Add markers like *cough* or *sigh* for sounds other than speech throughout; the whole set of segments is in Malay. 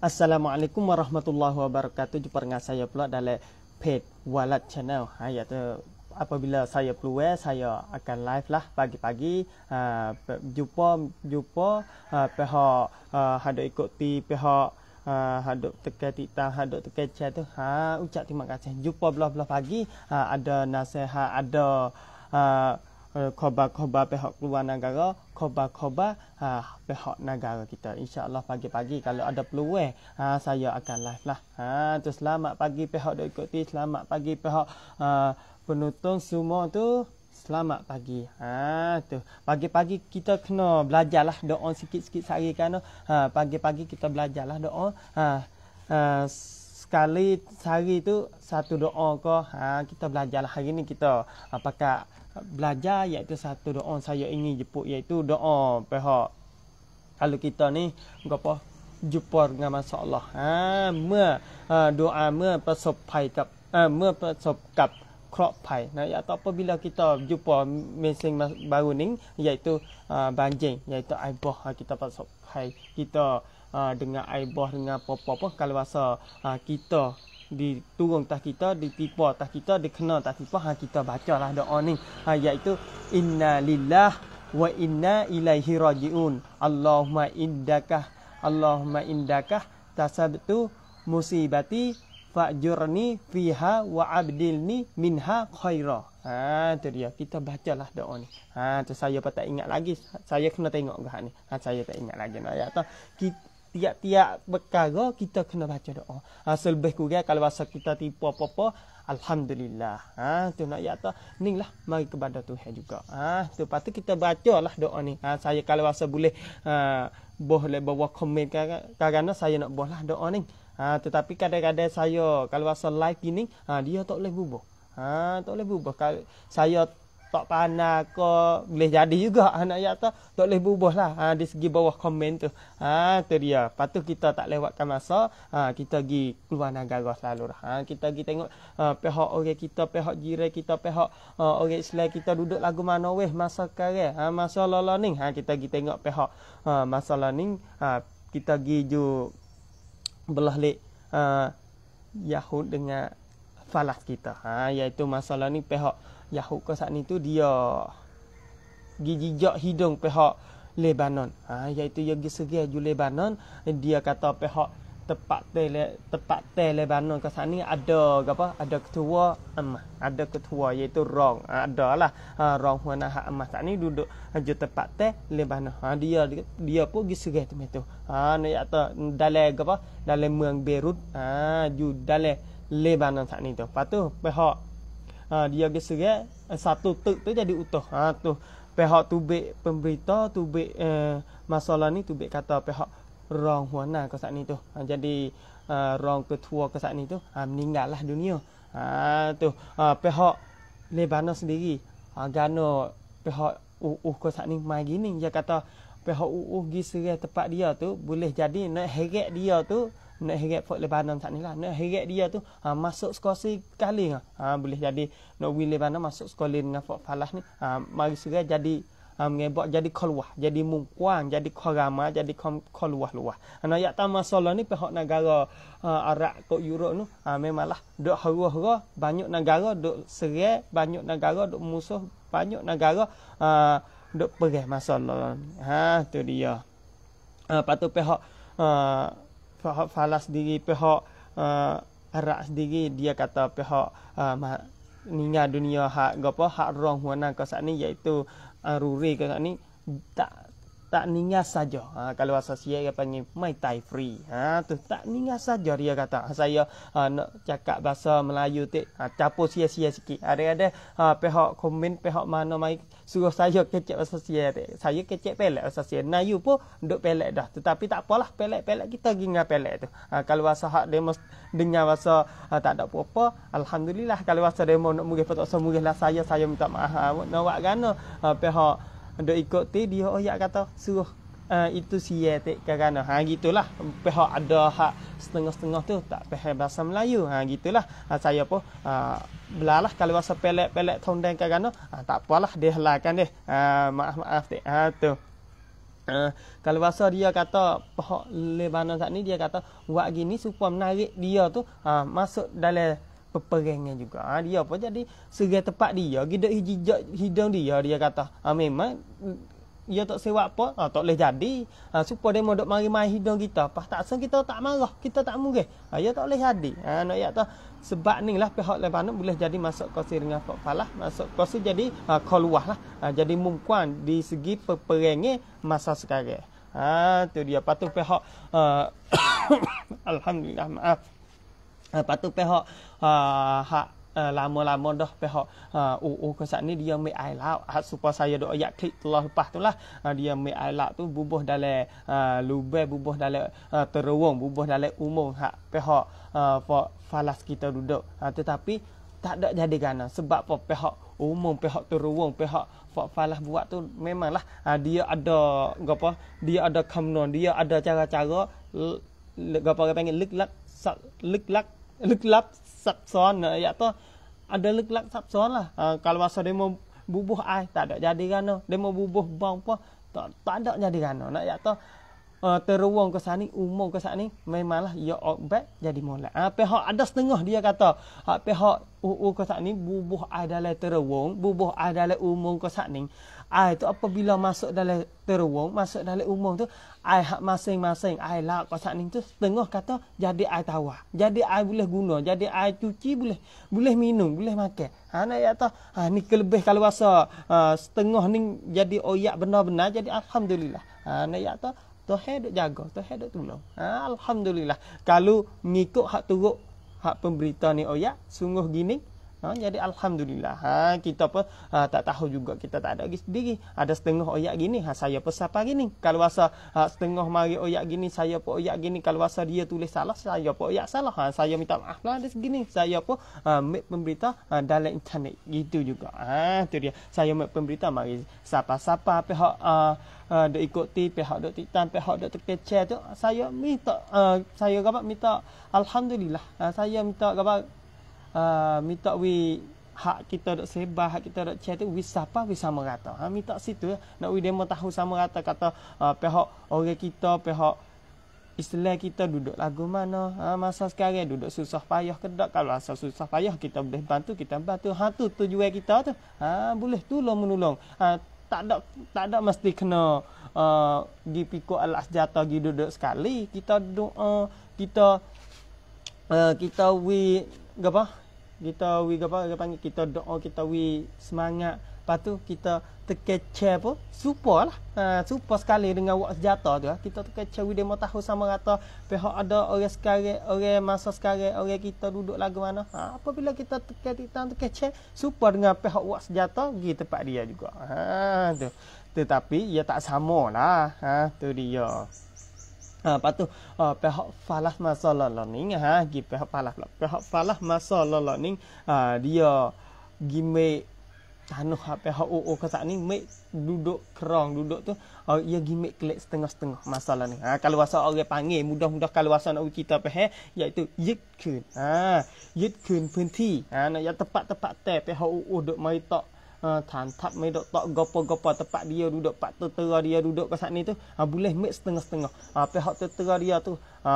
Assalamualaikum warahmatullahi wabarakatuh. Jumpa dengan saya pula dalam page Walat Channel. Ha, iaitu apabila saya keluar, saya akan live lah pagi-pagi. Uh, jumpa, jumpa uh, pihak uh, hadut ikuti pihak uh, hadut tekan tita, hadut tekan chat tu. Ha, ucap terima kasih. Jumpa belah-belah pagi. Uh, ada nasihat, ada... Uh, khoba eh, khoba pehok luar negara khoba khoba ha, pihak negara kita insyaallah pagi-pagi kalau ada peluwe, eh, ha, saya akan live lah ha tu selamat pagi pehok, dok ikuti selamat pagi pehok ha, penonton semua tu Selamat pagi. Ha tu. Pagi-pagi kita kena belajarlah doa sikit-sikit sehari kan. Ha pagi-pagi kita belajarlah doa. Ha, ha sekali sehari tu satu doa ke. Ha kita belajarlah hari ni kita apakah belajar iaitu satu doa saya ingin jepuk iaitu doa pihak kalau kita ni gapo jupor dengan masalah ha mea, ha, doa mea persop pai kap ha mea persop kap krop pai nah ya atau bila kita jumpa mesin baru ni iaitu ha, banjeng iaitu aibah ha, kita persop pai kita ha, dengan aibah dengan apa-apa kalau rasa ha, kita diturun tak kita, ditipu tak kita, dikena tak kita. Ha, kita bacalah doa ni. Ha, iaitu, Inna lillah wa inna ilaihi raji'un. Allahumma indakah. Allahumma indakah. Tasabtu musibati fa'jurni fiha wa abdilni minha khaira. Ha, tu dia. Kita lah doa ni. Ha, tu saya pun tak ingat lagi. Saya kena tengok ke ni. Ha, saya tak ingat lagi. Nak ayat tu. Kita, tiap-tiap perkara kita kena baca doa. Ha, selebih kurang kalau bahasa kita tipu apa-apa, Alhamdulillah. Ha, tu nak yata, ni lah mari kepada Tuhan juga. Ha, tu patut kita baca lah doa ni. Ha, saya kalau rasa boleh, ha, boleh bawa komen kerana saya nak buat doa ni. Ha, tetapi kadang-kadang saya kalau rasa live ini, ha, dia tak boleh berubah. Ha, tak boleh berubah. Kalau saya tak panah ke boleh jadi juga anak ayat tu tak boleh bubuh lah ha, di segi bawah komen tu ha, tu dia patut kita tak lewatkan masa ha, kita pergi keluar negara selalu lah. ha, kita pergi tengok uh, pihak orang kita pihak jiran kita pihak uh, orang Islam kita duduk lagu mana weh masa kare ha, masa lala ni ha, kita pergi tengok pihak uh, masa lala ni ha, kita pergi ju belah lek uh, Yahud dengan falas kita ha, iaitu masalah ni pihak Yahud ke saat ni tu dia gijijak hidung pihak Lebanon. Ha, iaitu dia gisegi ju Lebanon. Dia kata pihak tepat te, tepat te Lebanon ke sana ada apa? Ada ketua um, ada ketua iaitu Rong. Ha, ada lah ha, Rong Huana Hak Amah saat ni duduk ju tepat te Lebanon. Ha, dia, dia dia pun gisegi tu itu. Ha, nak kata dalam apa? Dalam meng Beirut. Ha, ju dalam Lebanon saat ni tu. Lepas pihak ha, dia geserat kan, eh, satu tuk tu jadi utuh ha tu pihak tubik pemberita tubik uh, masalah ni tubik kata pihak rong huana lah ke saat ni tu ha, jadi uh, rong ketua ke saat ni tu ha, meninggal lah dunia ha tu ha, pihak Lebanon sendiri ha, gano pihak uh ke saat ni mai gini dia kata pihak uh gi serai tempat dia tu boleh jadi nak heret dia tu nak heret Port Lebanon tak ni lah. Nak heret dia tu ha, masuk sekolah sekali. Ha, boleh jadi nak win Lebanon masuk sekolah dengan Port Falah ni. Ha, mari segera jadi ha, mengebak, jadi keluar. Jadi mungkuang, jadi korama, jadi keluar luah Ha, yang tak masalah ni pihak negara ha, Arab ke Europe nu, Ha, memanglah duk haruh-haruh banyak negara duk serai, banyak negara duk musuh, banyak negara ha, duk perih masalah. Ha, tu dia. Ha, lepas pihak ha, falas sendiri pihak uh, Arab sendiri dia kata pihak uh, meninggal dunia hak gapo hak rong huana ke saat ni iaitu aruri eh, uh, ke saat ni tak tak ningas saja. Ha, kalau bahasa saya dia panggil my tai free. Ha, tu tak ningas saja dia kata. Ha, saya ha, nak cakap bahasa Melayu tu ha, capo sia-sia sikit. Ada-ada ha, pihak komen pihak mana mai suruh saya kecek bahasa saya. Saya kecek pelek bahasa saya. Nayu pun duk pelek dah. Tetapi tak apalah pelek-pelek kita pergi dengan pelek tu. Ha, kalau bahasa hak demo dengar bahasa ha, tak ada apa-apa, alhamdulillah kalau bahasa demo nak murih patok lah saya saya minta maaf. Ha, nak buat gana ha, pihak dia ikut tu dia ya kata suruh uh, itu sia tak kerana ha gitulah pihak ada hak setengah-setengah tu tak faham bahasa Melayu ha gitulah ha, saya pun ha, belalah kalau bahasa pelek-pelek tondeng kerana ha, tak apalah dia helakan dia ha, maaf maaf tak ha tu ha, kalau bahasa dia kata pihak Lebanon saat ni dia kata buat gini supaya menarik dia tu ha, masuk dalam peperangan juga. Ha, dia apa jadi segera tepat dia, gida hijijak hidung dia dia kata. ah memang mm, dia tak sewa apa, ha, tak boleh jadi. Ha, supaya dia mau mari main hidung kita. Pas tak sang kita tak marah, kita tak mungkin. Ha, dia tak boleh jadi. Ha, nak ya tahu. Sebab ni lah pihak Lebanon boleh jadi masuk kursi dengan Pak Falah. Masuk kursi jadi ha, keluar lah. Ha, jadi mumkuan di segi peperangan masa sekarang. Ha, tu dia. patut pihak... Uh, *coughs* Alhamdulillah, maaf. Eh, lepas tu pihak uh, eh, hak uh, lama-lama dah pihak uh, uu ke saat ni dia ambil air laut uh, supaya saya doa ayat klik telah lepas tu lah uh, dia ambil air laut tu bubuh dalam uh, lubang bubuh dalam uh, teruang bubuh dalam umum hak pihak uh, falas kita duduk uh, tetapi tak ada jadi kerana sebab apa pihak umum pihak teruang pihak Fak Falah buat tu memanglah uh, dia ada apa dia ada kamnon dia ada cara-cara apa panggil lek lak lek ลึกลับซับซ้อนเนี่ยตัวอันเดลึกลับซับซ้อนล่ะกาลว่าสเดโมบุบุไอแต่เดี๋ยวจะดีกันเนาะเดโมบุบุบองปะตอนตอนเดี๋ยวจะดีกันเนาะเนี่ยตัว uh, teruang ke sana, umur ke sana, memanglah ia ya obat jadi molek. Ha, pihak ada setengah dia kata, ha, pihak uu ke sana, bubuh adalah teruang, bubuh adalah umur ke sana. Ah, ha, itu apabila masuk dalam teruang, masuk dalam umur tu, ai hak masing-masing, ai lak ke sana tu, setengah kata jadi ai tawa. Jadi ai boleh guna, jadi ai cuci boleh, boleh minum, boleh makan. Ha, nak kata, ya ha, ni kelebih kalau rasa uh, setengah ni jadi oyak benar-benar, jadi Alhamdulillah. Ha, nak kata, ya Tuhan duk jaga, Tuhan duk tolong. Ha, alhamdulillah. Kalau ngikut hak turuk hak pemberita ni oyak, oh ya, sungguh gini Ha, jadi alhamdulillah. Ha, kita apa ha, tak tahu juga kita tak ada lagi sendiri. Ada setengah oyak gini. Ha, saya pun siapa gini. Kalau rasa ha, setengah mari oyak gini, saya pun oyak gini. Kalau rasa dia tulis salah, saya pun oyak salah. Ha, saya minta maaf lah ada segini. Saya pun ha, ambil pemberita ha, dalam internet. Gitu juga. Ha, itu dia. Saya ambil pemberita mari siapa-siapa pihak... Ha, Uh, ha, dok ikuti pihak dok titan pihak dok terkece tu saya minta uh, saya gapak minta alhamdulillah uh, saya minta gapak uh, minta we hak kita dok sebah, hak kita dok chat tu wis apa wis sama rata. Ha minta situ ya. Nak we demo tahu sama rata kata uh, pihak orang kita, pihak istilah kita duduk lagu mana? Ha masa sekarang duduk susah payah ke dak? Kalau asal susah payah kita boleh bantu, kita bantu. Ha tu tujuan kita tu. Ha boleh tolong menolong. Ha tak ada tak ada mesti kena uh, gi piko alas jata gi duduk sekali kita doa uh, kita uh, kita we apa kita we apa kita panggil kita doa kita we semangat lepas tu kita terkecer pun super lah ha, super sekali dengan wak sejata tu ha. kita terkecer we demo tahu sama rata pihak ada orang sekarang orang masa sekarang orang kita duduk lagu mana ha, apabila kita terkecer kita terkecer super dengan pihak wak sejata pergi tempat dia juga ha, tu tetapi ia tak sama lah ha, tu dia Ha lepas tu ha, falah masalah lah ni ha gi pihak falah pula. falah masalah lah ni ha, dia gi me tanah ha, o o kata ni me duduk kerong duduk tu ha, ia gi me kelek setengah-setengah masalah ni. Ha kalau asal orang panggil mudah-mudah kalau asal nak kita pe ha, iaitu yit kun. Ha yit kun penti. Ha nak ya tepat-tepat teh pihak o o duk mai tak Ah, tan tap mai dok tok gopo-gopo tempat dia duduk pak tetera dia duduk kat sat ni tu ha, boleh mix setengah-setengah ha, pihak tetera dia tu ha,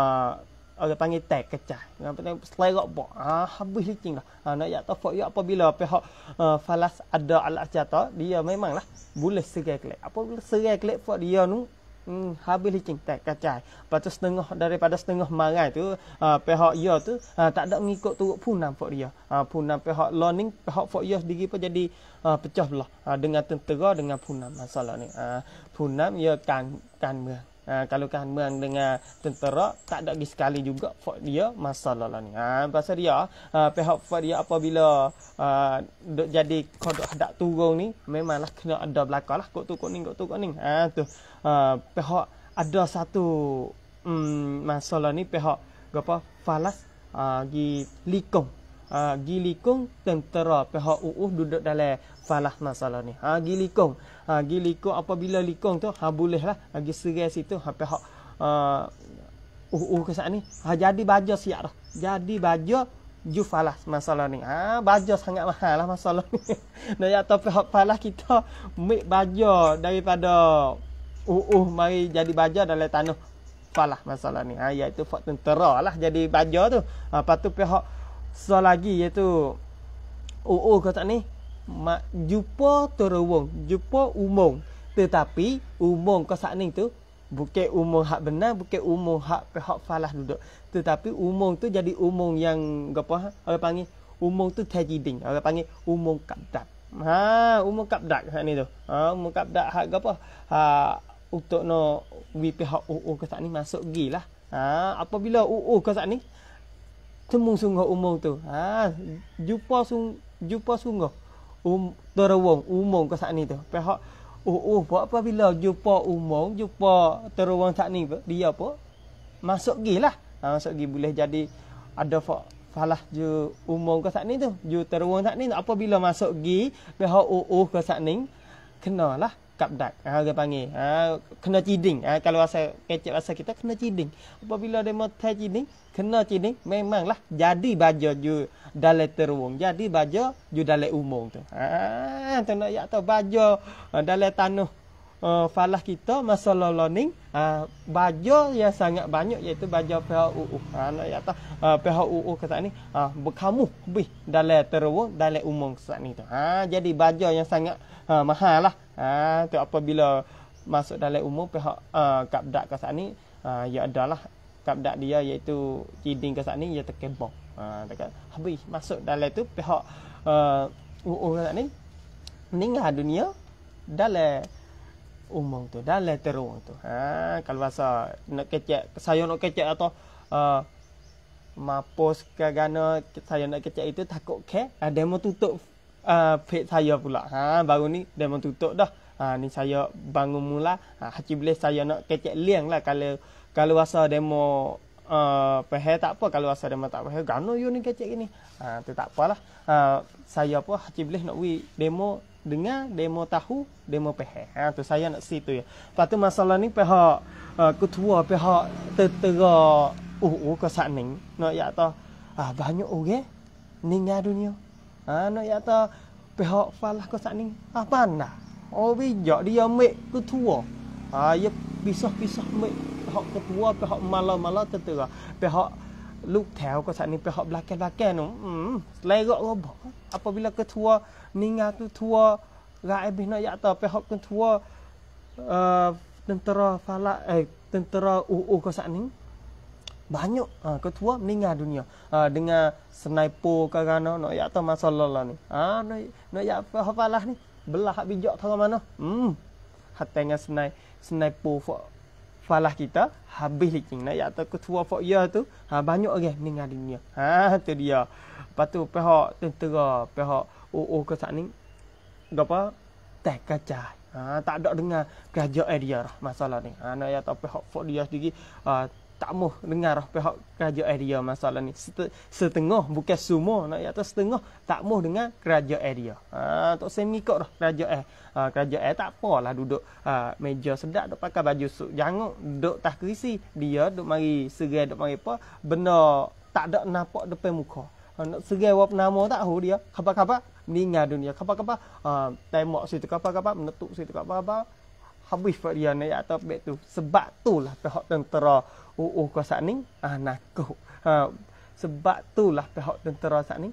orang panggil tag kecah apa tu selerok bot ha, habis licin lah ha, nak yak tahu fok apabila pihak ha, falas ada alat jata dia memanglah boleh serai kelak apa boleh serai kelak fok dia ni hmm, habis licin tak kacai patu setengah daripada setengah marai tu uh, pihak ya tu uh, tak ada mengikut turut pun nampak dia uh, pun pihak learning pihak for ya sendiri pun jadi uh, pecah belah uh, dengan tentera dengan punam masalah ni uh, punam ya kan kan meh kan. Ha, kalau kan meng dengan tentera tak ada lagi sekali juga fak dia masalah lah ni. Ha, pasal dia ha, pihak fak dia apabila ha, duk jadi kodok hadap turun ni memanglah kena ada belakalah, lah kok tu kok ni kok tu kok ni. Ha, tu ha, pihak ada satu hmm, masalah ni pihak apa falas ha, gi likong ha, gi likong tentera pihak uuh duduk dalam falah masalah ni. Ha, gi likong ha gi likong apabila likong tu ha boleh lah ha, gi serai situ ha pihak uh, uh, uh ke sana ni ha jadi baja siap dah jadi baja jufalah masalah ni ha baja sangat mahal lah masalah ni nak *laughs* ya tapi hak falah kita mik baja daripada uh uh mari jadi baja dalam tanah falah masalah ni ha iaitu fak tentera lah jadi baja tu ha patu pihak so lagi iaitu uh uh kata ni mak jumpa terowong, jumpa umum. Tetapi umum kau saat ni tu bukan umum hak benar, bukan umum hak pihak falah duduk. Tetapi umum tu jadi umum yang apa? Ha? Orang panggil umum tu tajidin. Orang panggil umum kabdak. Ha, umum kabdak hak ni tu. Ha, umum kabdak hak apa? Ha, untuk no wi pihak UU ke saat ni masuk gilah. Ha, apabila UU ke saat ni temu sungguh umum tu. Ha, jumpa sung jumpa sungguh um, terowong umum ke saat ni tu pihak oh oh buat apa bila jumpa umum jumpa terowong saat ni dia apa masuk gi lah ha, masuk gi boleh jadi ada fa falah ju umum ke saat ni tu ju terowong saat ni apabila masuk gi pihak oh oh ke saat ni kenalah kap dak ha ah, dia panggil ha kena ciding ha, ah, kalau rasa kecil rasa kita kena ciding apabila dia mau tai ciding kena ciding memanglah jadi baja ju dalam terung jadi baja ju dalam umum tu ha tu nak ya tahu baja dalam tanah uh, falah kita masalah learning uh, baju yang sangat banyak iaitu baju PHUU kerana ah, ya tah uh, PHUU kata ni uh, berkamu lebih dalam terowo dalam umum kata ni tu ha jadi baju yang sangat uh, mahal lah ha tu apabila masuk dalam umum PH uh, kapdak kata ni uh, ya adalah kapda dia iaitu kiding kata ni Ya terkebok ha tak. habis masuk dalam tu pihak uh, UU kata ni meninggal dunia dalam umum tu dan letter tu ha kalau rasa nak kecek saya nak kecek atau uh, mapos ke gana saya nak kecek itu takut ke ha, demo tutup uh, fake saya pula ha baru ni demo tutup dah ha ni saya bangun mula ha hati boleh saya nak kecek liang lah kalau kalau rasa demo uh, tak apa kalau rasa demo tak pehe gana you ni kecek ni ha tu tak apalah ha, saya pun hati boleh nak wi demo dengan demo tahu demo PH. Ha tu saya nak situ ya. Lepas tu masalah ni PH eh, uh, ketua pihak tertera uh uh ke sana ni nak ya tu ah banyak orang ni ngadu ni. Ha nak ya tu pihak falah ke sana ni apa ah, nak? Oh bijak dia mek ketua. Ah ya pisah-pisah mek pihak ketua pihak malam-malam tertera. Pihak luk tel ko sat ni pe hop belakang belakang tu hmm selai gak robo tu tua gak ebih nak yak ta pe hop ketua eh tentera uu ko sat ni banyak uh, ketua meninggal dunia dengan sniper ke kan nak yak ta masalah lah ni ha uh, belah bijak tahu mana hmm hatenya sniper sniper falah kita habis licin nak ya tak ketua fak ya tu ha banyak orang okay, meninggal dunia ha tu dia lepas tu pihak tentera pihak oo ke sat ni gapa tak kacai ha tak ada dengar kerajaan dia masalah ni ha nak ya tak pihak fak dia sendiri ha, tak mau dengar pihak kerajaan eh, dia masalah ni. Setengah, bukan semua nak kata setengah, tak mau dengar kerajaan eh, dia. Ha, tak saya mengikut lah kerajaan. Eh. Ha, kerajaan tak apalah duduk ha, meja sedap, duduk pakai baju suk. Jangan duduk tak kerisi. Dia duduk mari segera, duduk mari apa, benda tak ada nampak depan muka. Ha, nak segera wap nama tak tahu dia. Kapa-kapa, meninggal dunia. Kapa-kapa, ha, temok situ. Kapa-kapa, menetuk situ. Kapa-kapa, habis pak dia ni atau back tu sebab tu lah pihak tentera UU kuasa ni ah nak ha, sebab itulah pihak tentera saat ni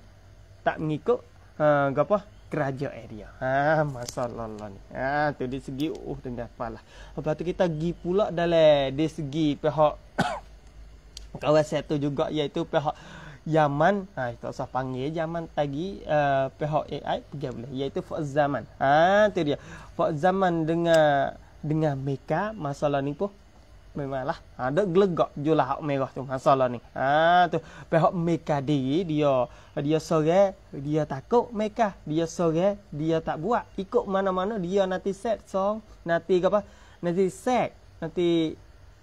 tak mengikut ha, apa kerajaan area. Ha masalah Allah ni. Ha tu di segi UU uh, tengah palah. Lepas tu kita pergi pula dalam di segi pihak *coughs* kawasan tu juga iaitu pihak Yaman, ha, kita usah panggil Yaman tadi uh, ha, pihak AI pergi boleh, iaitu Fox Zaman. Ha, tu dia. Fox Zaman dengan dengan Mekah, masalah ni pun memanglah ada ha, gelegak jula hak merah tu masalah ni ha tu pehok meka diri dia dia sore dia takut meka dia sore dia tak buat ikut mana-mana dia nanti set song nanti apa nanti set nanti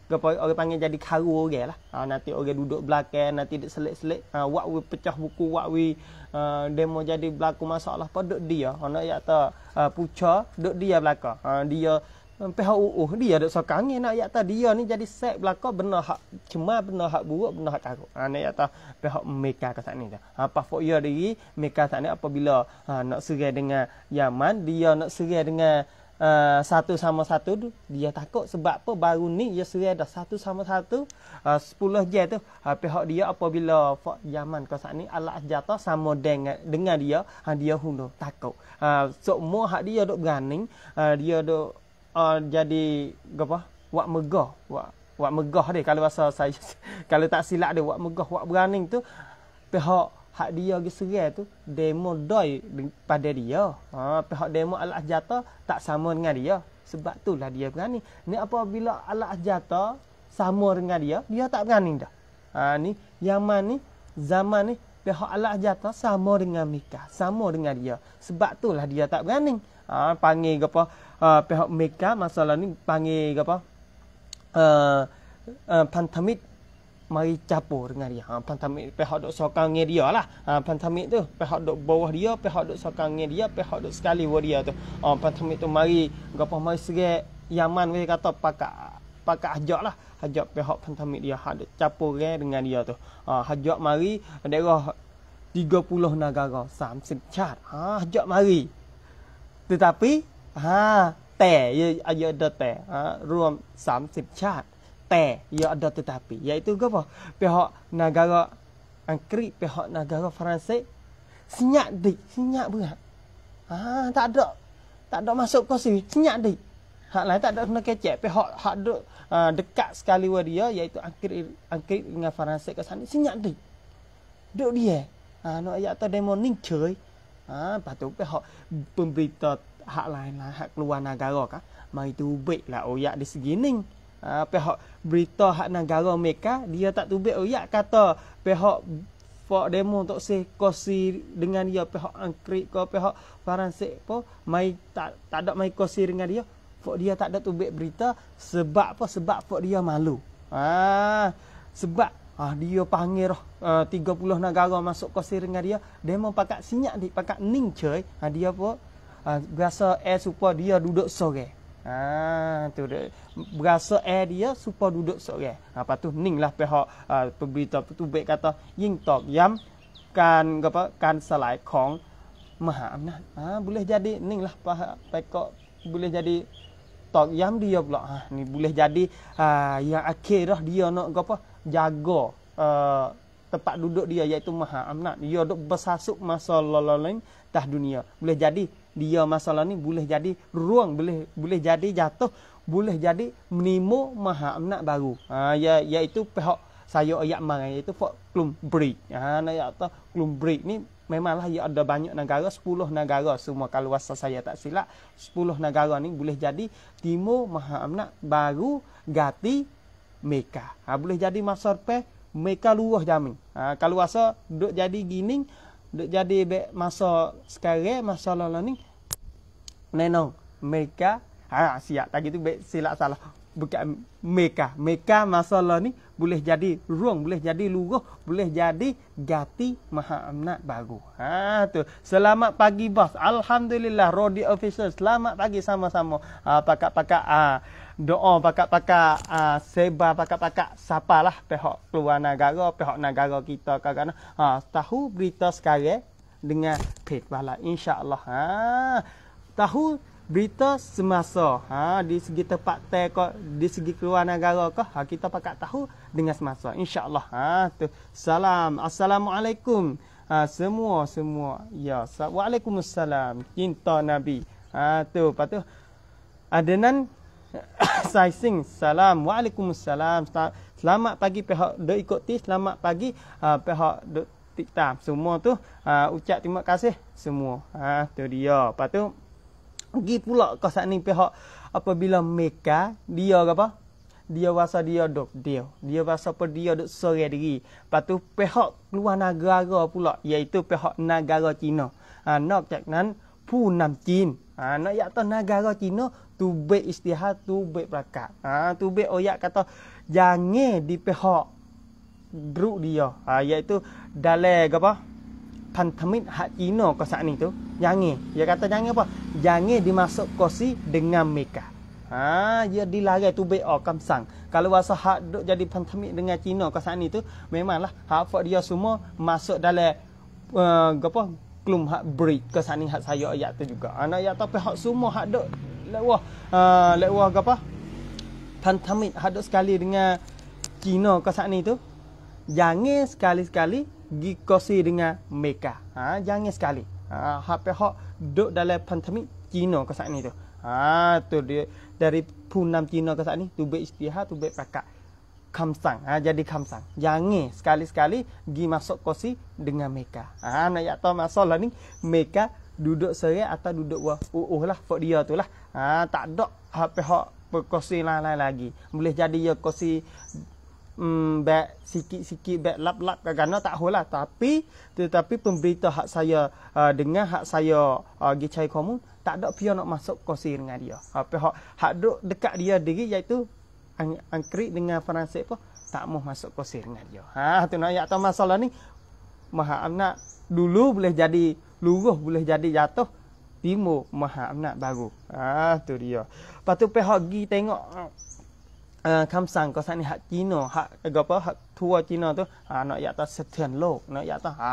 apa orang panggil jadi karu orang okay, lah ha, nanti orang duduk belakang nanti dia selit-selit ha, wak we pecah buku wak we uh, demo jadi berlaku masalah pada dia anak yak ta uh, ha, pucah duk dia belakang ha, dia pihak UU dia ada sokang nak ayat tadi dia ya, ni jadi set belaka benar hak cuma benar hak buruk benar hak karuk ha nak kata pihak Mekka ke sat ni dah ha pasport dia ya diri Meka sat ni apabila ha, nak serai dengan Yaman dia nak serai dengan uh, satu sama satu dia takut sebab apa baru ni dia serai dah satu sama satu uh, 10 je tu ha, pihak dia apabila fak Yaman ke sat ni alat jatuh sama dengan dengan dia ha, dia hundo takut ha, so hak dia dok berani uh, dia dok uh, jadi apa? Wak megah, wak wak megah dia kalau rasa saya *laughs* kalau tak silap dia wak megah, wak berani tu pihak hak dia ke serai tu demo doi pada dia. Ha, pihak demo Allah jata tak sama dengan dia. Sebab itulah dia berani. Ni apabila Allah jata sama dengan dia, dia tak berani dah. Ha, ni Yaman ni zaman ni pihak Allah jata sama dengan Mika, sama dengan dia. Sebab itulah dia tak berani. Ha, panggil apa? uh, pihak mereka masalah ni panggil apa uh, ah, uh, ah, pantamit mari capur dengan dia ha, pantamit pihak dok sokang dengan dia lah ha, pantamit tu pihak dok bawah dia pihak dok sokang dengan dia pihak dok sekali bawah dia tu ha, pantamit tu mari apa mari seret Yaman dia kata pakak pakak ajak lah hajak pihak pantamit dia ha, dok capur eh dengan dia tu ha, ajak mari daerah 30 negara Sam sejat ha, Hajak mari tetapi ฮะแต่ยอยอยอดแต่ฮะรวม30ชาติแต่ยอดแต่ปียาอิตุก็บอกเพราะนากากอังกฤษเพราะนากากฝรั่งเศสสัญญาดิสัญญาเบื่อฮะตัดดอกตัดดอกมาสุกก็สิสัญญาดิฮะหลายตัดดอกนักเจ็บเพราะฮะดอกเด็กสกาลิวดิโอยาอิตุอังกฤษอังกฤษงาฝรั่งเศสก็สันสัญญาดิดอกดีเอ๋อโนยาตัดเดโมนิ่งเฉยอ่าประตูไปเหาะปุ่มปิดตัว hak lain lah hak keluar negara kah mai tu baik lah oyak di segini ha, pihak berita hak negara mereka dia tak tu tubik oyak kata pihak pok demo untuk si kosi dengan dia pihak angkrik ko pihak faransik po mai tak tak ada mai kosi dengan dia pok dia tak ada tu tubik berita sebab apa sebab pok dia malu ah sebab ah dia panggil roh uh, 30 negara masuk kosir dengan dia demo pakak sinyak di pakak ning coy ah, dia pok ha, berasa air super dia duduk sorang. Ha ah, tu dia berasa air dia supaya duduk sorang. Ha ah, patu ninglah pihak ha, pemberita petubek kata yang tok yam kan apa kan selai kong maha amnat. Ha boleh jadi ninglah pihak pekok boleh jadi tok yam dia pula. Ha ni boleh jadi ha, yang akhir dah dia nak apa jaga uh, tempat duduk dia iaitu maha amnat. Dia duduk bersasuk masa lalalain tah dunia. Boleh jadi dia masalah ni boleh jadi ruang boleh boleh jadi jatuh boleh jadi menimo maha anak baru ha ya iaitu pihak saya ayat mang iaitu fort klum brick ha nak ya atau klum brick ni memanglah ia ada banyak negara 10 negara semua kalau wasa saya tak silap 10 negara ni boleh jadi timo maha anak baru gati Mekah. Ha, boleh jadi masa pe Mekah luah jamin. Ha, kalau rasa duk jadi gini, duk jadi be, masa sekarang, masa lalu ni, Neno, Meka ha siap. Tadi tu silap salah. Bukan Meka Meka masalah ni boleh jadi ruang, boleh jadi lurah, boleh jadi gati maha amnat baru. Ha tu. Selamat pagi bos. Alhamdulillah Rodi official. Selamat pagi sama-sama. Ha pakak-pakak ha, doa pakak-pakak ha, seba pakak-pakak sapalah pihak keluar negara, pihak negara kita kagana. Ha tahu berita sekarang dengan Kate Bala insya-Allah. Ha tahu berita semasa. Ha, di segi tempat ter kot, di segi keluar negara kot, ha, kita pakat tahu dengan semasa. InsyaAllah. Ha, tu. Salam. Assalamualaikum. Ha, semua, semua. Ya. Waalaikumsalam. Cinta Nabi. Ha, tu. Patu. Adenan. *coughs* Saising. Salam. Waalaikumsalam. Selamat pagi pihak dok ikuti. Selamat pagi ha, pihak dok tiktam. Semua tu. Ha, ucap terima kasih. Semua. Ha, tu dia. Patu pergi pula ke saat ni pihak apabila mereka dia apa dia rasa dia dok dia dia rasa apa dia dok sore diri lepas tu pihak luar negara pula iaitu pihak negara Cina ha, nak cak nan pu nam Cina ha, nak yak tu negara Cina tu baik istihad tu baik berakat ha, tu baik oyak kata jangan di pihak grup dia ha, iaitu dalai apa pantamit hak ino ko saat ni tu jangi dia kata jangi apa jangi dimasuk kosi dengan meka ha dia dilarang tu be oh, kamsang kalau rasa hak duk jadi pantamit dengan cina ko saat ni tu memanglah hak dia semua masuk dalam uh, apa klum hak breed ko saat ni hak saya ayat tu juga Ana ha, ayat tapi hak semua hak duk lewah uh, lewah apa pantamit hak duk sekali dengan cina ko saat ni tu jangi sekali-sekali gi kosi dengan Meka, Ha, jangan sekali. Ha, hape hok duduk dalam pandemik Cina ke saat ni tu. Ha, tu dia dari punam Cina ke saat ni tu be istihad tu be pakat. Kamsang. Ha, jadi kamsang. Jangan sekali-sekali gi masuk kosi dengan Meka. Ha, nak yak tahu masalah ni Meka duduk serai atau duduk wah uh lah fok dia tu lah. Ha, tak ada hape hok perkosi lain-lain lagi. Boleh jadi ya kosi hmm, bad sikit-sikit bad lap-lap ke gana tak hulah tapi tetapi pemberita hak saya uh, dengan hak saya uh, gi cai kamu tak ada pia nak masuk kosi dengan dia uh, pihak hak duk dekat dia diri iaitu ang angkrit dengan Faransik pun tak mau masuk kosi dengan dia ha tu nak ya tahu masalah ni maha anak dulu boleh jadi luruh boleh jadi jatuh timur maha anak baru ha tu dia patu pihak gi tengok คำสั่งก็สั่งให้จีโน่ฮะก็เพราะทัวจีโน่ตัวอ่าเนาะอยากต่อเสถียรโลกเนาะอยากต่อหา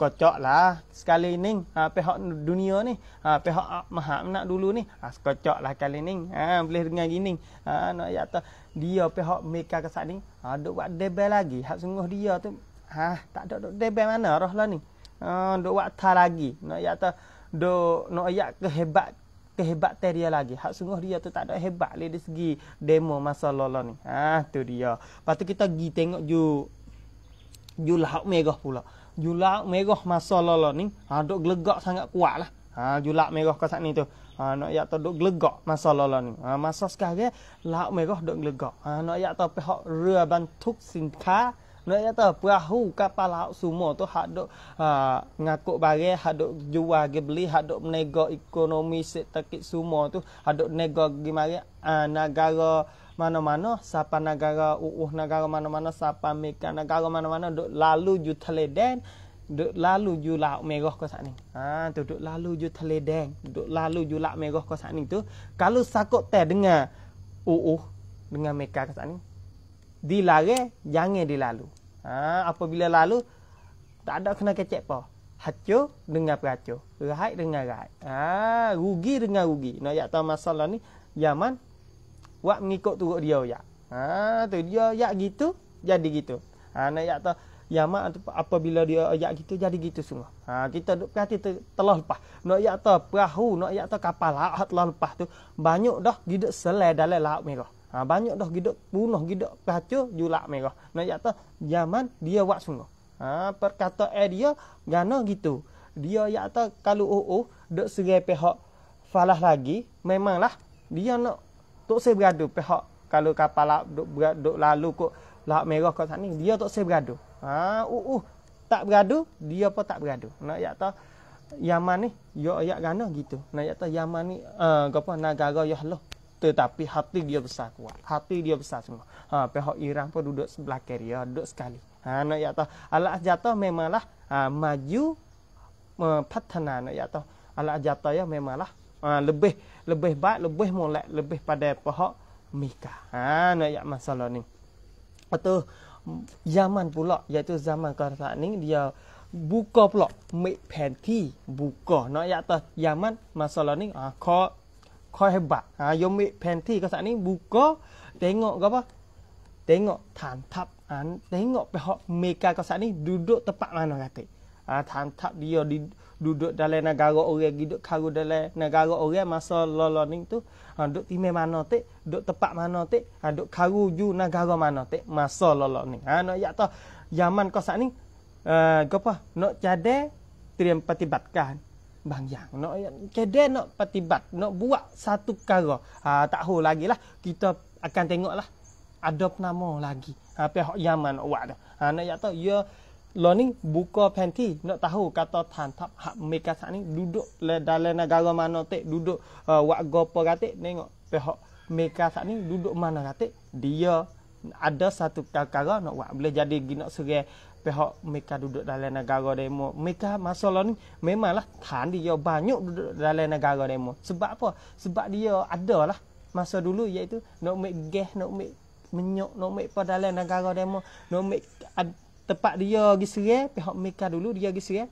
ก็เจาะละสกาเลนิงอ่าไปเหาะดุนีโอนี่อ่าไปเหาะมหาอำนาจดูรู้นี่อ่าก็เจาะละสกาเลนิงอ่าเรื่องไงนิ่งอ่าเนาะอยากต่อดีเอาไปเหาะเมกากษัตริย์นี่อ่าดูว่าเดบเบลากีฮะสงฆ์ดีเอาตัวฮะตัดดูเดบเบมันเนาะรอละนี่อ่าดูว่าทารากีเนาะอยากต่อดูเนาะอยากเก็บบัต kehebatan dia lagi. Hak sungguh dia tu tak ada hebat lagi dari segi demo masa lola ni. Ha tu dia. Lepas kita pergi tengok ju ju lauk merah pula. Ju lauk merah masa lola ni ha dok gelegak sangat kuat lah. Ha ju lauk merah kat sat ni tu. Ha nak yak tu dok gelegak masa lola ni. Ha masa sekarang lauk merah dok gelegak. Ha nak yak tu pihak rua bantuk sinta. Nak kata perahu kapal laut semua tu hak dok uh, ha, ngakuk barang, hak dok jual ke beli, hak dok menego ekonomi setakit semua tu, hak dok nego gimana ha, uh, negara mana-mana, siapa negara uuh negara mana-mana, siapa mekan negara mana-mana dok lalu ju teledan, dok lalu ju laut merah ko sak ni. Ha tu dok lalu ju teledan, dok lalu ju laut merah ko sak ni tu. Kalau sakok teh dengar uuh dengan uhuh meka ko sak ni, dilare jangan dilalu Ha, apabila lalu tak ada kena kecek apa. Hacu dengan peracu. Rahat dengan rahat. Ha, rugi dengan rugi. Nak yak tahu masalah ni zaman buat mengikut turut dia ya. Ha, tu dia ya gitu jadi gitu. Ha, nak yak tahu zaman apabila dia ayak gitu jadi gitu semua. Ha, kita duk perhati ter, telah lepas. Nak yak tahu perahu, nak yak tahu kapal laut telah lepas tu banyak dah gidak selai dalam laut merah. Ha, banyak dah gidak punah gidak pacu julak merah. Nak kata zaman dia buat sungguh. Ha, perkata eh dia gana gitu. Dia ya kata kalau oh oh dak serai pihak falah lagi memanglah dia nak tok saya beradu pihak kalau kapal lak, duk, lalu kok lak merah kat sini dia tok saya beradu. Ha uh, uh tak beradu dia pun tak beradu. Nak ya kata Yaman ni yo ya, ya gana gitu. Nak ya kata Yaman ni uh, eh, apa negara Yahloh tetapi hati dia besar kuat hati dia besar semua ha pihak Iran pun duduk sebelah kiri duduk sekali ha nak ya tahu alat jatuh memanglah ha, maju mempertahanan nak ya tahu alat jatuh ya memanglah ha, lebih lebih baik lebih molek lebih pada pihak Mika ha nak ya masalah ni atau zaman pula iaitu zaman kerajaan ni dia buka pula make panty buka nak ya tahu zaman masalah ni ha, kau kau hebat. Ha, yomi panty kau sana ni buka tengok kau apa? Tengok tantap. Ha, tengok pihak mereka kau sana ni duduk tempat mana kata. Ha, tantap dia di, duduk dalam negara orang. Duduk karu dalam negara orang masa lolo ni tu. Ha, duduk timai mana tu. Duduk tempat mana tu. Ha, duduk karu ju negara mana tu. Masa lolo ni. Ha, nak yak tau. Yaman kau sana ni. Uh, apa? Nak jadi. Terima patibatkan bayang nak kedai nak patibat nak buat satu perkara ha, tak tahu lagi lah kita akan tengok lah ada nama lagi ha, pihak Yaman nak buat dah ha, nak yak tahu ya lo buka panty, nak tahu kata tantap hak mereka saat ni duduk le, dalam negara mana tek duduk uh, wak gopo katik tengok pihak mereka saat ni duduk mana katik dia ada satu perkara nak buat boleh jadi gini nak serai pihak mereka duduk dalam negara demo. Mereka masa lalu ni memanglah kan dia banyak duduk dalam negara demo. Sebab apa? Sebab dia ada lah masa dulu iaitu nak ambil gas, nak ambil menyok, nak ambil pada dalam negara demo. Nak ambil ad, tempat dia pergi serai, pihak mereka dulu dia pergi serai.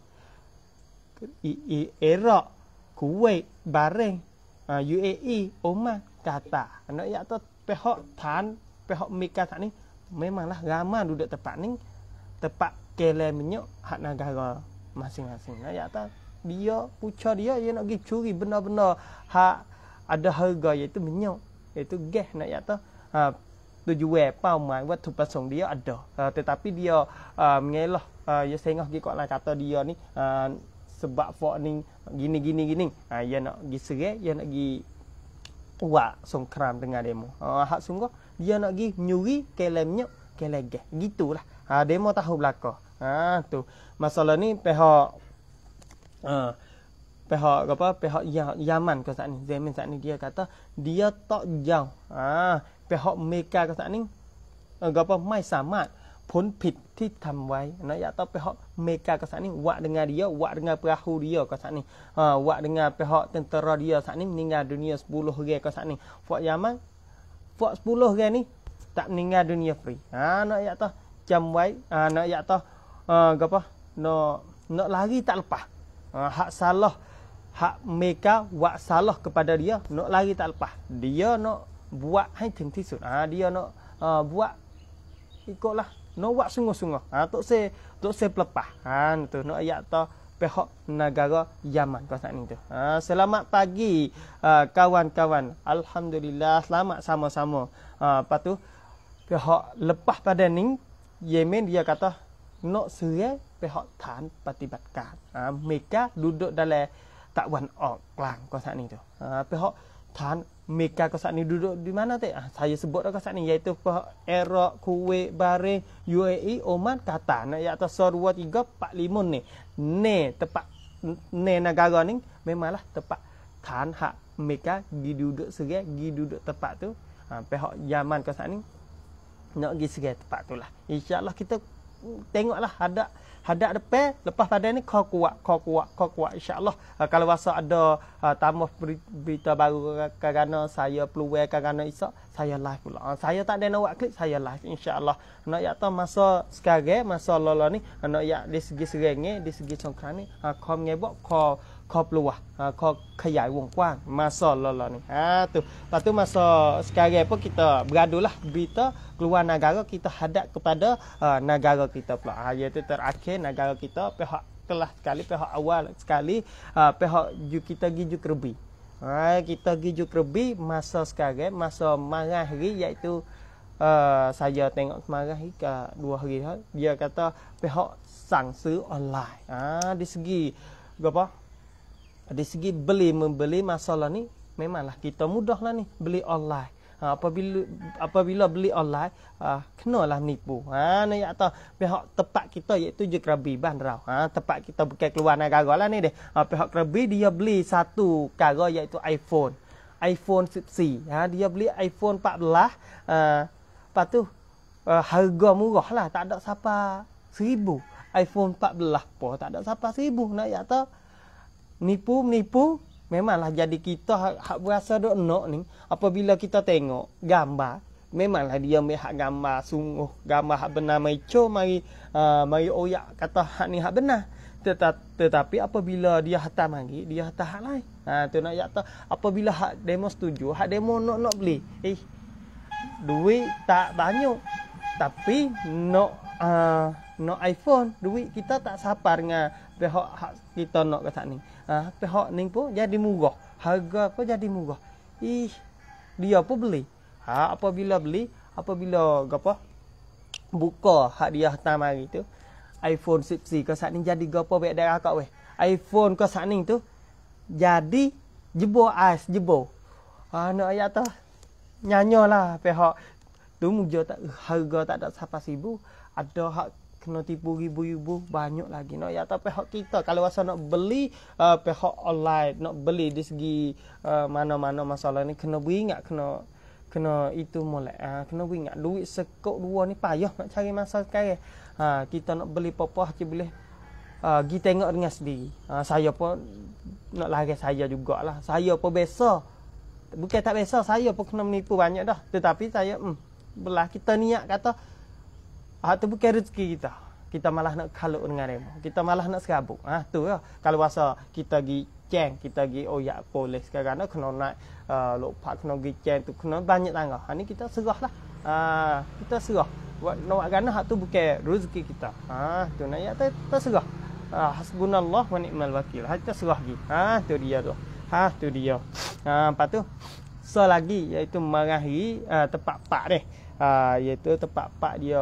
I, Iraq, Kuwait, Bahrain, ah, UAE, Oman, Qatar. Nak ya tu pihak tan, pihak mereka tak ni memanglah ramai duduk tempat ni tepat kelai minyak hak negara masing-masing. Nah, ya tak? Dia pucah dia dia nak pergi curi benda-benda hak ada harga iaitu minyak, iaitu gas nak ya tak? Ha, tu jual apa ha, mai buat tu pasong dia ada. Ha, tetapi dia uh, ha, mengelah uh, ha, dia sengah gi kuatlah kata dia ni uh, sebab fok ni gini gini gini. Ha, dia nak gi serai, dia nak gi buat songkram dengan demo. Ha, hak sungguh dia nak gi nyuri kelemnya kelege. Gitulah. Ha demo tahu belaka. Ha tu. Masalah ni pihak uh, pihak apa pihak ya, Yaman ke saat ni Zemin saat ni dia kata dia tak jauh ha pihak Mekah ke saat ni eh, apa mai samat pun pit ti tam wai na ya tau pihak Mekah ke saat ni wak dengan dia wak dengan perahu dia ke saat ni ha wak dengan pihak tentera dia saat ni meninggal dunia 10 orang ke saat ni fuak Yaman fuak 10 orang ni tak meninggal dunia free. Ha nak ayat tu jam wai, ha nak ayat tu uh, ha, apa? no, no lari tak lepas. Ha, hak salah hak mereka buat salah kepada dia no lari tak lepas. Dia no buat hai tim tisut. Ha, dia no uh, ha, buat ikutlah. no buat sungguh-sungguh. Ha, tak se tak se pelepas. Ha tu no ayat tu pehok negara Yaman kau saat ni tu. Ha, selamat pagi uh, kawan-kawan. Alhamdulillah selamat sama-sama. Ha, lepas tu pihak lepas pada ni Yemen dia kata nak serai pihak tahan pertibatkan. Ha, mereka duduk dalam takwan orang kelang kawasan ni tu. Ha, pihak tahan mereka kawasan ni duduk di mana tu? Ha, saya sebut dah kawasan ni iaitu pihak Iraq, Kuwait, Bahrain, UAE, Oman, Qatar. Nak yang atas Sarawak 3, 4, 5 ni. Ni tempat ni negara ni memanglah tempat tahan hak mereka duduk serai, duduk tempat tu. Ha, pihak Yaman kawasan ni nak pergi segi tempat tu lah. InsyaAllah kita tengoklah hadap hadap depan lepas pada ni kau kuat kau kuat kau kuat insyaallah uh, kalau rasa ada uh, tambah berita baru kerana saya peluang kerana isak saya live pula uh, saya tak ada nak buat klik saya live insyaallah nak ya tahu masa sekarang masa lola ni nak ya di segi serengi di segi congkrang ni uh, kau ngebok kau ครอบลวครอบขยายวงกว้างมาสอนลอลอนี่ฮะตัวปัตตุมาสอสกายเกปก็คิดต่อบรัดูลาบิตกลัวนากาก็คิดต่อหัดกับ ha, ha, ada ha, negara kita pula ha iaitu terakhir negara kita pihak telah sekali pihak awal sekali pihak ju kita gi kerbi kita gi kerbi masa sekarang masa marah hari iaitu Uh, tengok semarah ni dua hari dia kata pihak sang online ah uh, di segi dari segi beli membeli masalah ni memanglah kita mudahlah ni beli online ha, apabila apabila beli online uh, lah nipu ha ni ya tahu pihak tempat kita iaitu je kerabi bandrau ha tempat kita bukan keluar negara lah ni deh ha, pihak kerabi dia beli satu kara iaitu iPhone iPhone 14 ha dia beli iPhone 14 ha lepas tu uh, harga murah lah tak ada siapa 1000 iPhone 14 pun tak ada siapa 1000 nak ya tahu Nipu, menipu memanglah jadi kita hak berasa dok nok ni apabila kita tengok gambar memanglah dia ambil hak gambar sungguh gambar hak benar mai co mari uh, mari oyak kata hak ni hak benar tetap, tetapi apabila dia hantar mari dia hantar hak lain ha tu nak yak apabila hak demo setuju hak demo nok nok beli eh duit tak banyak tapi nok uh, nok iPhone duit kita tak sapar dengan pihak hak kita nok kat ni Ha, pihak ni pun jadi murah. Harga pun jadi murah. Ih, dia pun beli. Ha, apabila beli, apabila apa? Buka hak dia hantar mari tu. iPhone 6 ke saat ni jadi gapo baik darah kak weh. iPhone ke saat ni tu jadi jebol ais jebol. Ha, nak ayat tu. Nyanyalah pihak tu mujur tak harga tak ada siapa sibu. Ada hak kena tipu ribu-ribu banyak lagi nak ya tapi hak kita kalau rasa nak beli uh, pihak online nak beli di segi uh, mana-mana uh, masalah ni kena beringat kena kena itu molek ha, kena beringat duit sekok dua ni payah nak cari masa sekali ha, kita nak beli apa-apa je boleh uh, pergi tengok dengan sendiri uh, saya pun nak lari saya jugalah saya pun biasa bukan tak biasa saya pun kena menipu banyak dah tetapi saya hmm, belah kita niat kata Ah tu bukan rezeki kita. Kita malah nak kalut dengan remo. Kita malah nak serabut. Ah tu lah. Kalau rasa kita pergi ceng, kita pergi oh ya boleh sekarang nak kena naik uh, ah, lupa kena pergi ceng tu kena banyak tangga. Ha ni kita serah lah. Uh, kita serah. Buat nak buat kerana hak tu bukan rezeki kita. Ah tu nak ya kita serah. Ah hasbunallah wa ni'mal wakil. Ha kita serah lagi. Ha tu dia tu. Ha tu dia. Ha lepas tu so lagi iaitu mengakhiri uh, tempat pak deh. Ah uh, iaitu tempat pak dia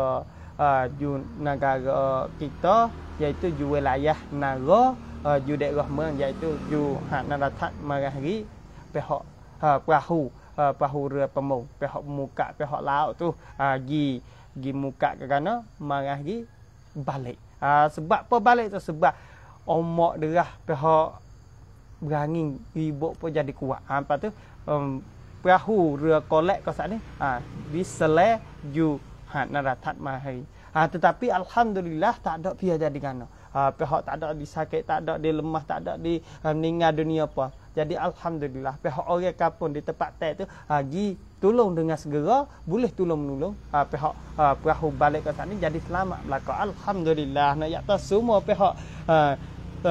uh, negara kita iaitu ju wilayah nara ju daerah men iaitu ju hak naratat marahri pihak uh, perahu uh, perahu rua pemong pihak muka pihak laut tu uh, gi gi muka ke kana marahri balik uh, sebab apa balik tu sebab omok derah pihak berangin ibu pun jadi kuat ha, lepas tu um, perahu rua kolek kau saat ni ha, di selai ju ha naratat mahai ha ah, tetapi alhamdulillah tak ada pihak jadi kano ha ah, pihak tak ada di sakit tak ada di lemah tak ada di ha, meninggal dunia apa jadi alhamdulillah pihak orang kapun di tempat tak tu ha gi tolong dengan segera boleh tolong menolong ha pihak ha, perahu balik ke sana jadi selamat belaka alhamdulillah nak yakta semua pihak ha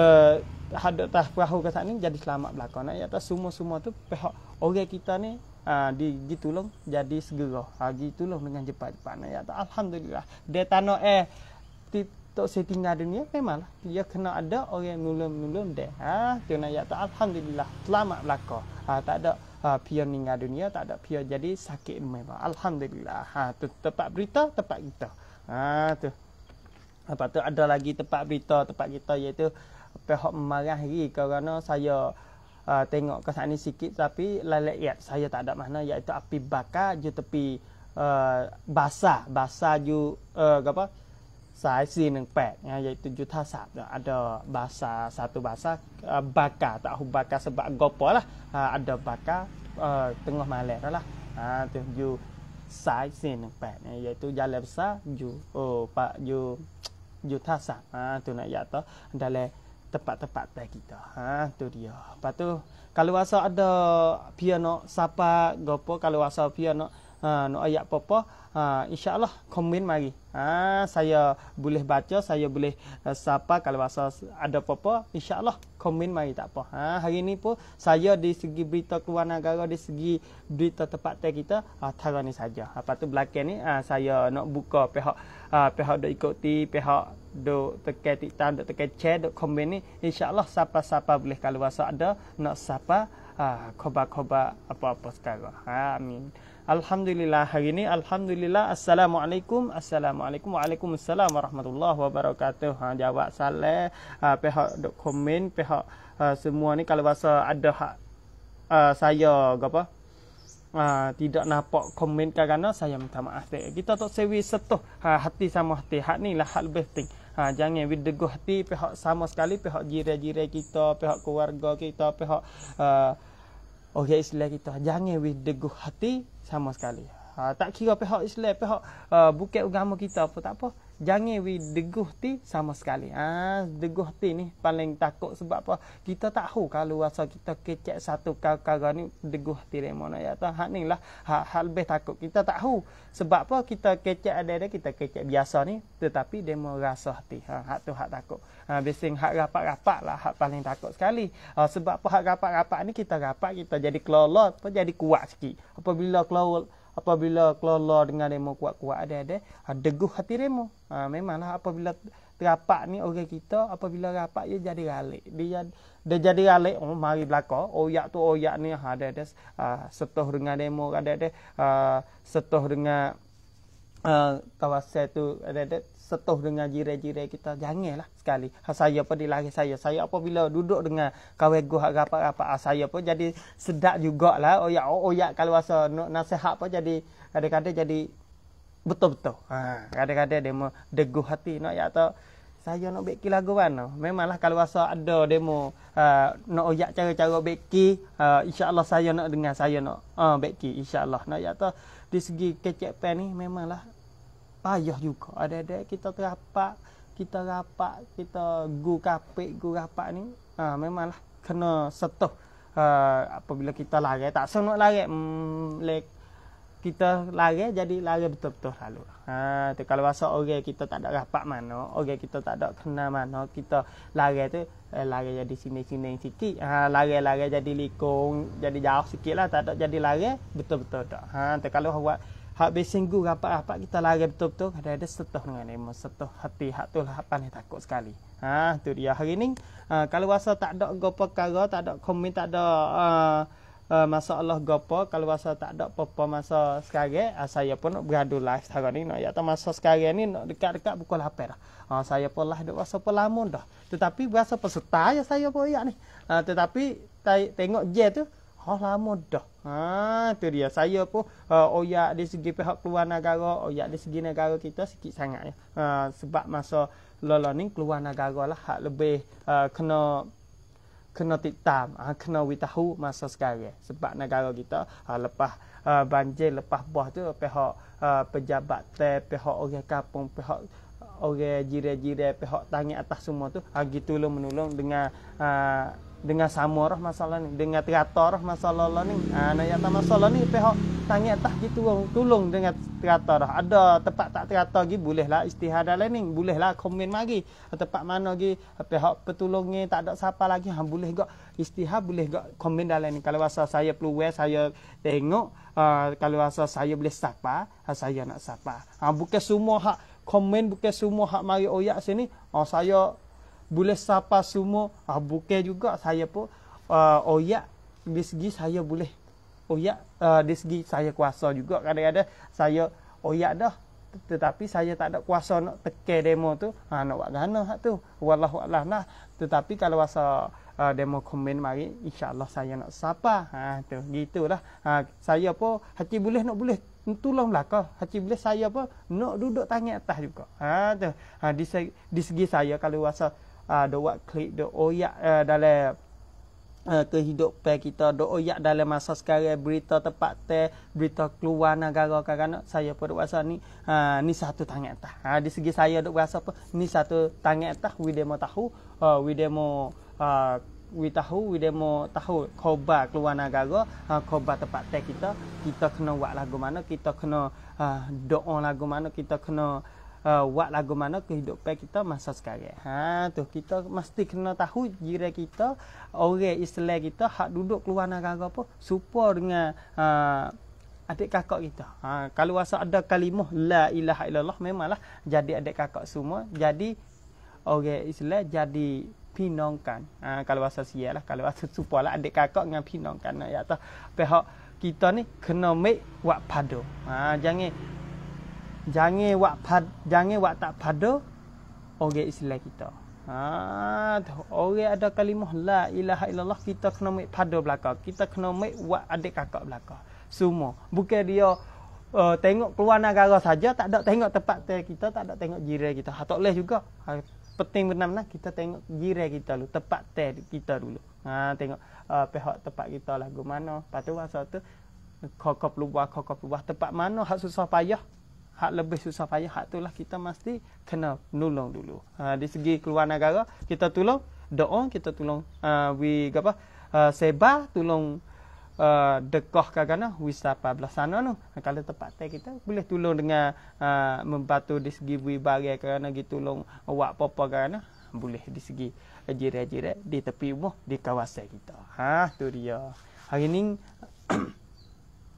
uh, hadap perahu ke sana jadi selamat belaka nak yakta semua-semua tu pihak orang kita ni ha, di gitulah jadi segera ha ah, gitulah dengan cepat-cepat ya tak alhamdulillah dia tak eh tok saya tinggal dunia memanglah dia kena ada orang nulung-nulung dia ha ah, tu nak ya tak alhamdulillah selamat belaka ha tak ada ha, pia meninggal dunia tak ada pia jadi sakit memang alhamdulillah ha tu tempat berita tempat kita ha tu apa tu ada lagi tempat berita tempat kita iaitu pihak memarahi kerana saya uh, tengok ke sana sikit tapi lalat ya, iat saya tak ada makna iaitu api bakar je tepi uh, basah basah ju uh, apa sai si nang pat ya iaitu ju tasap ada bahasa satu bahasa uh, bakar tak hub bakar sebab gopo lah uh, ada bakar uh, tengah malam lah lah ha tu ju sai si nang ya iaitu jalan besar ju oh pak ju juta tasap ha tu nak ya to dalam tempat-tempat teh kita. Ha tu dia. Lepas tu kalau rasa ada pia nak sapa gopo kalau rasa pia nak ha nak ayat apa-apa ha insyaallah komen mari. Ha saya boleh baca, saya boleh uh, eh, sapa kalau rasa ada apa-apa insyaallah komen mari tak apa. Ha hari ni pun saya di segi berita keluar negara di segi berita tempat teh kita ha ah, tarani saja. Apa tu belakang ni ha, saya nak buka pihak ha, pihak dok ikuti pihak duk tekan TikTok, duk tekan share, duk komen ni InsyaAllah siapa-siapa boleh kalau rasa ada Nak siapa ah, ha, khabar-khabar apa-apa sekarang ha, Amin Alhamdulillah hari ni Alhamdulillah Assalamualaikum Assalamualaikum Waalaikumsalam Warahmatullahi Wabarakatuh ha, Jawab salam ha, Pihak duk komen Pihak uh, semua ni kalau rasa ada hak uh, Saya apa Uh, tidak nampak komen kerana saya minta maaf. Kita tak sewi setuh uh, hati sama hati. Hak ni lah hak lebih penting ha, jangan berdegu hati pihak sama sekali pihak jiran-jiran kita pihak keluarga kita pihak uh, orang Islam kita jangan berdegu hati sama sekali ha, tak kira pihak Islam pihak uh, ha, bukan agama kita apa tak apa uh, jangan we deguh ti sama sekali. Ah, ha, deguh ti ni paling takut sebab apa? Kita tak tahu kalau rasa kita kecek satu kau-kau ni deguh ti dari mana ya tu. Hak lah hak hal lebih takut. Kita tak tahu sebab apa kita kecek ada ada kita kecek biasa ni tetapi demo rasa ti. Ha, hak tu hak takut. Ha, Biasanya hak rapat-rapat lah hak paling takut sekali. Ha, sebab apa hak rapat-rapat ni kita rapat kita jadi kelola, apa jadi kuat sikit. Apabila kelola apabila kelola dengan demo kuat-kuat ada ada ada ha, deguh hati demo ha, memanglah apabila rapat ni orang kita apabila rapat dia jadi galak dia dia jadi galak. oh mari belaka oyak tu oyak ni ha, ada ada ha, setuh dengan demo ada ada ha, setuh dengan uh, saya tu redet setuh dengan jiran-jiran kita janganlah sekali ha, saya pun di lari saya saya apabila duduk dengan kawan gua apa apa ha, saya pun jadi sedap jugalah oh ya oh ya kalau rasa nasihat apa jadi kadang-kadang jadi betul-betul ha kadang-kadang demo deguh hati nak ya atau saya nak beki lagu mana memanglah kalau rasa ada demo uh, ha, nak oyak cara-cara beki uh, insyaallah saya nak dengan saya nak uh, beki insyaallah nak ya atau di segi kecepatan ni memanglah payah juga. Ada-ada kita terapak, kita rapak, kita gu kapik, gu rapak ni. Ha, memanglah kena setuh uh, apabila kita lari. Tak senang lari. Hmm, like, kita lari jadi lari betul-betul lalu. Ha, tu kalau rasa orang okay, kita tak ada rapak mana, orang okay, kita tak ada kenal mana, kita lari tu eh, lari jadi sini-sini sikit. Ha, lari-lari jadi likung, jadi jauh sikit lah, Tak ada jadi lari betul-betul tak. Ha, tu kalau buat hak besing gu rapat-rapat kita lari betul-betul kadang-kadang setuh dengan emo setuh hati hak tu lah panik takut sekali ha tu dia hari ni ha, kalau rasa tak ada go perkara tak ada komen tak ada uh, uh, masalah gopo kalau rasa tak ada apa-apa masa sekarang uh, saya pun nak beradu live hari ni nak atau masa sekarang ni nak dekat-dekat pukul 8 dah ha, saya pun lah duk rasa pun lama dah tetapi rasa peserta ya saya pun ya ni ha, tetapi tengok je tu Oh lama dah Ha tu dia. Saya pun uh, oyak di segi pihak keluar negara, oyak di segi negara kita sikit sangat ya. Ha sebab masa lola ni keluar negara lah hak lebih uh, kena kena titam, ha, kena witahu masa sekarang. Sebab negara kita uh, lepas uh, banjir, lepas buah tu pihak uh, pejabat teh, pihak orang kapung, pihak orang jire-jire, pihak tangi atas semua tu, ha, gitu lo lah menolong dengan uh, dengan samoroh masalah ni dengan teratur masalah Allah ni ha, ah, nak yata masalah ni peho tanya tak gitu tolong dengan teratur ada tempat tak teratur lagi bolehlah istihadah lain ni bolehlah komen lagi tempat mana lagi peho petulungnya tak ada siapa lagi ha, boleh gak istihad boleh gak komen dalam ni kalau rasa saya perlu saya tengok uh, kalau rasa saya boleh sapa, ha, ah, saya nak siapa ha, bukan semua hak komen bukan semua hak mari oyak sini oh, saya boleh sapa semua ah bukan juga saya pun uh, oyak di segi saya boleh oyak uh, di saya kuasa juga kadang-kadang saya oyak dah tetapi saya tak ada kuasa nak tekan demo tu ha nak buat gana hak tu wallahu a'lam nah tetapi kalau rasa uh, demo komen mari insyaallah saya nak sapa ha tu gitulah ha saya pun hati boleh nak boleh tolong lah kau, haji boleh saya pun nak duduk tangan atas juga ha tu ha di segi, di segi saya kalau rasa uh, ah, dok buat klik dok oyak uh, dalam uh, kehidupan kita dok oyak dalam masa sekarang berita tepat te berita keluar negara kerana saya pun dok rasa ni uh, ni satu tangan atas uh, di segi saya dok rasa pun ni satu tangan atas we demo tahu uh, we demo uh, we tahu we demo tahu khabar keluar negara uh, khabar tempat te kita kita kena buat lagu mana kita kena uh, doa lagu mana kita kena Eh, buat lagu mana kehidupan kita masa sekarang. Ha tu kita mesti kena tahu jiran kita, orang Islam kita hak duduk keluar negara apa serupa dengan uh, adik kakak kita. Ha, kalau rasa ada kalimah la ilaha illallah memanglah jadi adik kakak semua. Jadi orang Islam jadi pinongkan. Ha, kalau rasa sialah, kalau rasa supalah adik kakak dengan pinongkan. Ya tah. Pihak kita ni kena make wak pada. Ha, jangan jangan wak pad, jangan wak tak pada orang Islam kita. Ha, tu, orang ada kalimah la ilaha illallah kita kena mai pada belakang. Kita kena mai wak adik kakak belakang. Semua. Bukan dia uh, tengok keluar negara saja tak ada tengok tempat ter kita, tak ada tengok jiran kita. Ha, tak boleh juga. Ha, penting benar-benar kita tengok jiran kita dulu, tempat ter kita dulu. Ha, tengok uh, pihak tempat kita lagu mana. Lepas tu masa tu kokok lubah kokok lubah tempat mana hak susah payah hak lebih susah payah hak itulah kita mesti kena nulung dulu uh, di segi keluar negara kita tolong doa kita tolong uh, we apa uh, sebar tolong uh, dekah ke kana wisata belah sana tu kalau tempat kita boleh tolong dengan uh, membantu di segi we bagi kerana kita tolong awak apa-apa kerana boleh di segi jiran-jiran di tepi rumah di kawasan kita ha tu dia hari ni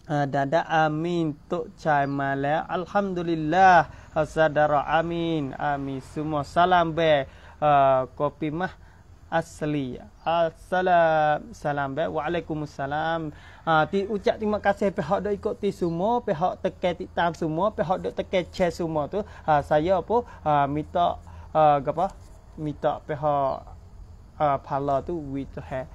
Ah, dada amin tok chai male alhamdulillah sadara amin amin semua salam be ah, kopi mah asli assalam salam be waalaikumsalam ah, ti ucap terima kasih pihak dok ikut ti semua pihak tekan ti tam semua pihak dok tekan chat semua tu saya apa uh, minta apa minta pihak uh, pala tu we to have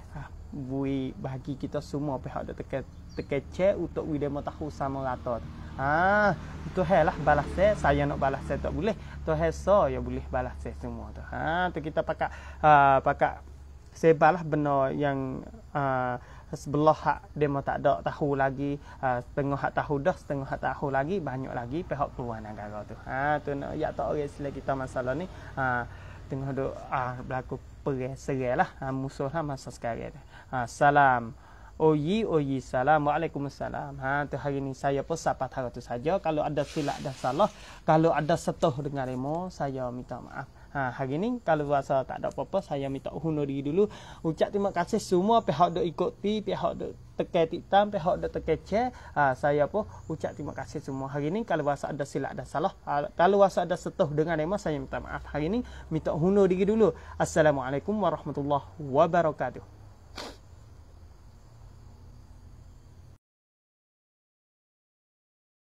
we bagi kita semua pihak dok tekan terkecek untuk we demo tahu sama rata ha, tu. Ah, tu helah balas saya, saya nak balas saya tak boleh. Tu hal so ya boleh balas saya semua tu. Ha, tu kita pakak uh, ha, pakak sebalah benda yang uh, sebelah hak demo tak ada tahu lagi, uh, setengah hak tahu dah, setengah hak tahu lagi, banyak lagi pihak keluar negara tu. Ha, tu nak ya tak orang sila kita masalah ni. Ha, uh, tengah duk uh, ah, berlaku perang serilah uh, musuh lah masa sekarang. Ha, uh, Salam. Oyi oyi salam Waalaikumsalam ha, tu hari ni saya pun sapat harap tu saja Kalau ada silap ada salah Kalau ada setoh dengan remo Saya minta maaf ha, Hari ni kalau rasa tak ada apa-apa Saya minta hunur diri dulu Ucap terima kasih semua pihak dah ikuti Pihak dah tekai titam Pihak dah tekai cek ha, Saya pun ucap terima kasih semua Hari ni kalau rasa ada silap ada salah ha, Kalau rasa ada setoh dengan remo Saya minta maaf Hari ni minta hunur diri dulu Assalamualaikum warahmatullahi wabarakatuh